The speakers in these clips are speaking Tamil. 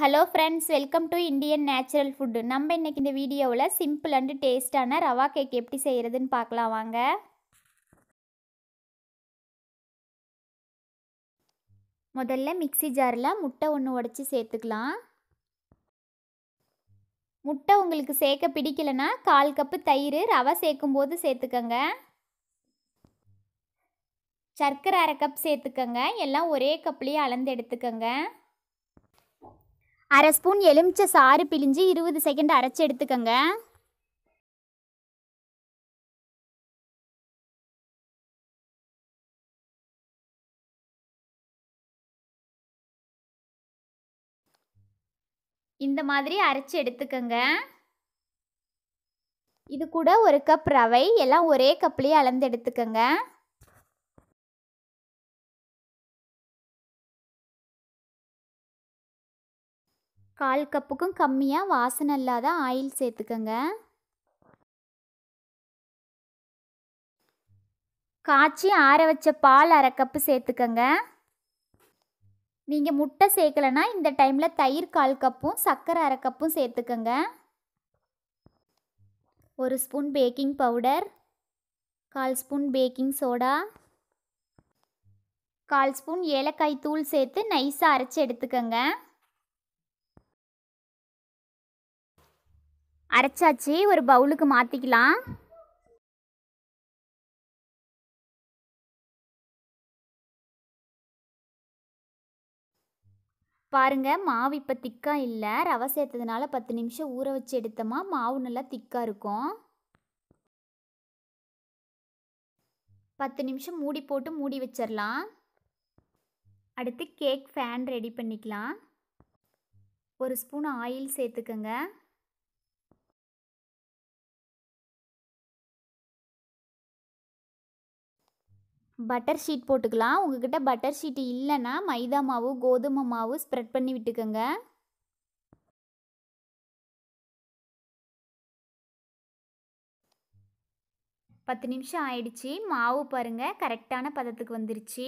hello friends welcome to Indian natural food நம்ம இன்றைக்கி இந்த வீடியோவில் சிம்பிள் அண்டு டேஸ்டான ரவா கேக் எப்படி செய்கிறதுன்னு பார்க்கலாம் வாங்க முதல்ல மிக்சி ஜாரில் முட்டை ஒன்று உடச்சி சேர்த்துக்கலாம் முட்டை உங்களுக்கு சேர்க்க பிடிக்கலனா கால் கப்பு தயிர் ரவை சேர்க்கும் போது சேர்த்துக்கோங்க சர்க்கரை அரை கப் சேர்த்துக்கோங்க எல்லாம் ஒரே கப்லேயே அளந்து எடுத்துக்கோங்க அரை ஸ்பூன் எலுமிச்சை சாறு பிழிஞ்சு இருபது செகண்ட் அரைச்சி எடுத்துக்கோங்க இந்த மாதிரி அரைச்சி எடுத்துக்கோங்க இது கூட ஒரு கப் ரவை எல்லாம் ஒரே கப்லேயே அளந்து எடுத்துக்கோங்க கால் கப்புக்கும் கம்மியாக வாசனை இல்லாத ஆயில் சேர்த்துக்கோங்க காய்ச்சி ஆற வச்ச பால் அரை கப்பு சேர்த்துக்கோங்க நீங்கள் முட்டை சேர்க்கலைன்னா இந்த டைமில் தயிர் கால் கப்பும் சர்க்கரை அரை கப்பும் சேர்த்துக்கோங்க ஒரு ஸ்பூன் பேக்கிங் பவுடர் கால் ஸ்பூன் பேக்கிங் சோடா கால் ஸ்பூன் ஏலக்காய் தூள் சேர்த்து நைஸாக அரைச்சி எடுத்துக்கோங்க அரைச்சாச்சு ஒரு பவுலுக்கு மாற்றிக்கலாம் பாருங்கள் மாவு இப்போ திக்காக இல்லை ரவை சேர்த்ததுனால பத்து நிமிஷம் ஊற வச்சு எடுத்தோமா மாவு நல்லா திக்காக இருக்கும் பத்து நிமிஷம் மூடி போட்டு மூடி வச்சிடலாம் அடுத்து கேக் ஃபேன் ரெடி பண்ணிக்கலாம் ஒரு ஸ்பூன் ஆயில் சேர்த்துக்கோங்க பட்டர் ஷீட் போட்டுக்கலாம் உங்ககிட்ட பட்டர் ஷீட் இல்லைன்னா மைதா மாவு கோதுமை மாவு ஸ்ப்ரெட் பண்ணி விட்டுக்கோங்க பத்து நிமிஷம் ஆயிடுச்சு மாவு பாருங்கள் கரெக்டான பதத்துக்கு வந்துருச்சு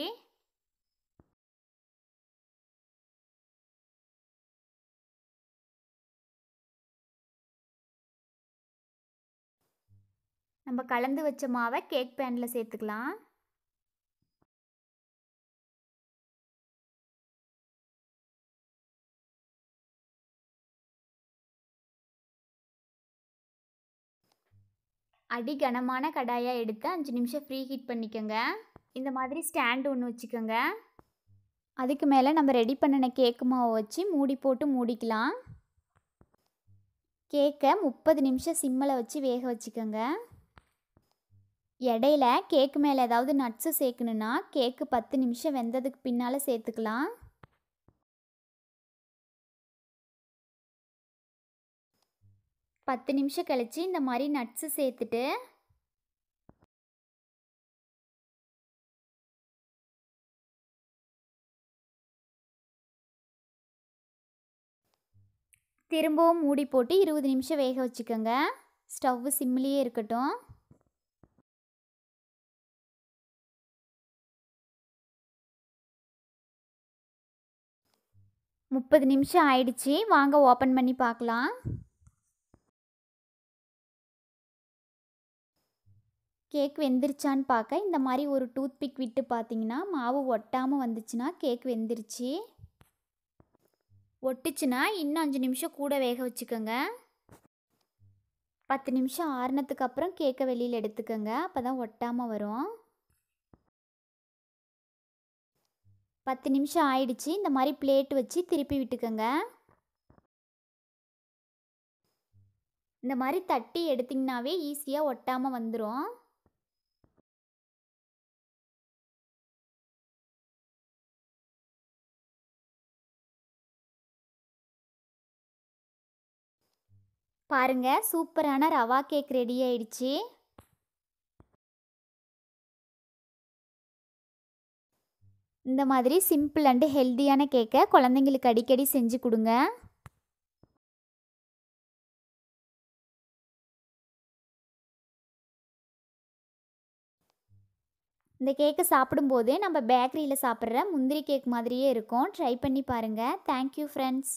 நம்ம கலந்து வச்ச மாவை கேக் பேனில் சேர்த்துக்கலாம் அடி கனமான கடாயாக எடுத்து அஞ்சு நிமிஷம் ஃப்ரீ ஹீட் பண்ணிக்கோங்க இந்த மாதிரி ஸ்டாண்டு ஒன்று வச்சுக்கோங்க அதுக்கு மேலே நம்ம ரெடி பண்ணின கேக்கு மாவை வச்சு மூடி போட்டு மூடிக்கலாம் கேக்கை முப்பது நிமிஷம் சிம்மில் வச்சு வேக வச்சுக்கோங்க இடையில கேக்கு மேலே ஏதாவது நட்ஸு சேர்க்கணுன்னா கேக்கு பத்து நிமிஷம் வெந்ததுக்கு பின்னால் சேர்த்துக்கலாம் பத்து நிமிஷம் கழித்து இந்த மாதிரி நட்ஸு சேர்த்துட்டு திரும்பவும் மூடி போட்டு இருபது நிமிஷம் வேக வச்சுக்கோங்க ஸ்டவ்வு சிம்லேயே இருக்கட்டும் முப்பது நிமிஷம் ஆயிடுச்சு வாங்க ஓப்பன் பண்ணி பார்க்கலாம் கேக் வெந்துருச்சான்னு பார்க்க இந்த மாதிரி ஒரு டூத்பிக் விட்டு பார்த்தீங்கன்னா மாவு ஒட்டாமல் வந்துச்சுன்னா கேக் வெந்துருச்சு ஒட்டுச்சுன்னா இன்னும் அஞ்சு நிமிஷம் கூட வேக வச்சுக்கோங்க பத்து நிமிஷம் ஆறுனதுக்கு அப்புறம் கேக்கை வெளியில் எடுத்துக்கோங்க அப்போ தான் ஒட்டாமல் வரும் பத்து நிமிஷம் ஆயிடுச்சு இந்த மாதிரி பிளேட் வச்சு திருப்பி விட்டுக்கோங்க இந்த மாதிரி தட்டி எடுத்திங்கனாவே ஈஸியாக ஒட்டாமல் வந்துடும் பாருங்கள் சூப்பரான ரவா கேக் ரெடி ஆயிடுச்சு இந்த மாதிரி சிம்பிள் அண்டு ஹெல்த்தியான கேக்கை குழந்தைங்களுக்கு அடிக்கடி செஞ்சு கொடுங்க இந்த கேக்கை சாப்பிடும்போது நம்ம பேக்கரியில் சாப்பிட்ற முந்திரி கேக் மாதிரியே இருக்கும் ட்ரை பண்ணி பாருங்கள் தேங்க்யூ ஃப்ரெண்ட்ஸ்